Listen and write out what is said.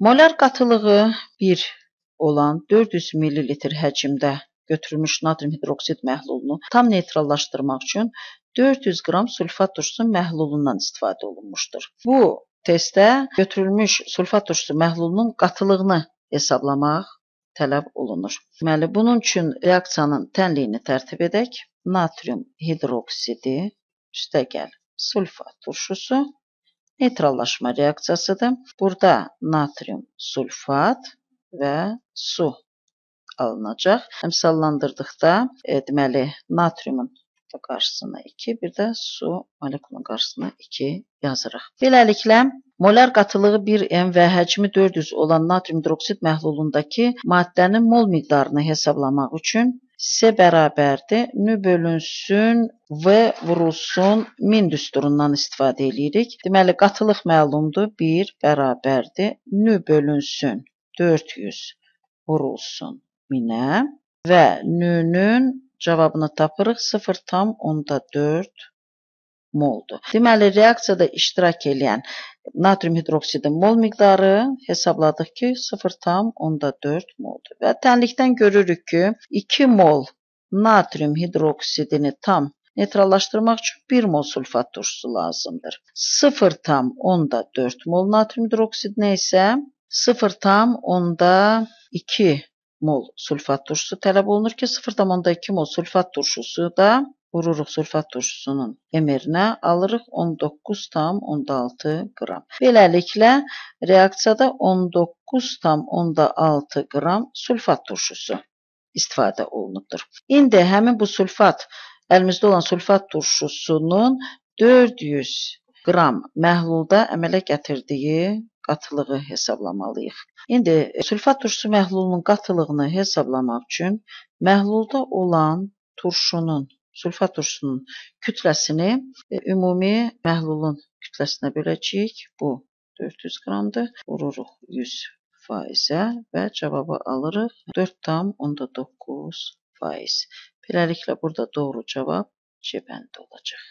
Molar qatılığı 1 olan 400 ml həcmdə götürülmüş natrium hidroksid məhlulunu tam neytrallaşdırmaq üçün 400 qram sulfat turşusu məhlulundan istifadə olunmuşdur. Bu testdə götürülmüş sulfat turşusu məhlulunun qatılığını hesablamaq tələb olunur. Deməli, bunun üçün reaksiyanın tənliyini tərtib edək. Natrium hidroksidi üstəgəl sulfat turşusu Neytrallaşma reaksiyasıdır. Burada natrium sulfat və su alınacaq. Əmsallandırdıqda, e, deməli, natriumun qarşısına 2, bir də su molekulunun qarşısına 2 yazırıq. Beləliklə, molar qatılığı 1m və həcmi 400 olan natrium hidroksid məhlulundakı maddənin mol miqdarını hesablamaq üçün S bərabərdir. N bölünsün V vurulsun min düsturundan istifadə edirik. Deməli, qatılıq məlumdur. 1 bərabərdir. N bölünsün 400 vurulsun minə və N-nün cavabını tapırıq. 0 tam onda 4 moldur. Deməli, reaksiyada iştirak edən natrium hidroksidin mol miqdarı hesabladıq ki 0,4 moldur. Və tənlikdən görürük ki 2 mol natrium hidroksidini tam neytrallaşdırmaq üçün 1 mol sulfat turşusu lazımdır. 0,4 mol natrium hidroksidinə isə 0,2 mol sulfat turşusu tələb olunur ki, 0,2 mol sulfat turşusu da vururuq sülfat turşusunun yemerinə alırıq 19,6 qram. Beləliklə reaksiyada 19,6 qram sülfat turşusu istifadə olunubdur. İndi həmin bu sülfat, əlimizdə olan sülfat turşusunun 400 qram məhlulda əmələ gətirdiyi qatılığı hesablamalıyıq. İndi e, sülfat turşusu məhlulunun qatılığını hesablamaq üçün məhlulda olan turşunun sulfat turşusunun kütləsini e, ümumi məhlulun kütləsinə böləcəyik. Bu 400 qramdır. Vururuq 100 faizə və cavabı alırıq 4,9 faiz. Beləliklə burada doğru cavab C bəndi olacaq.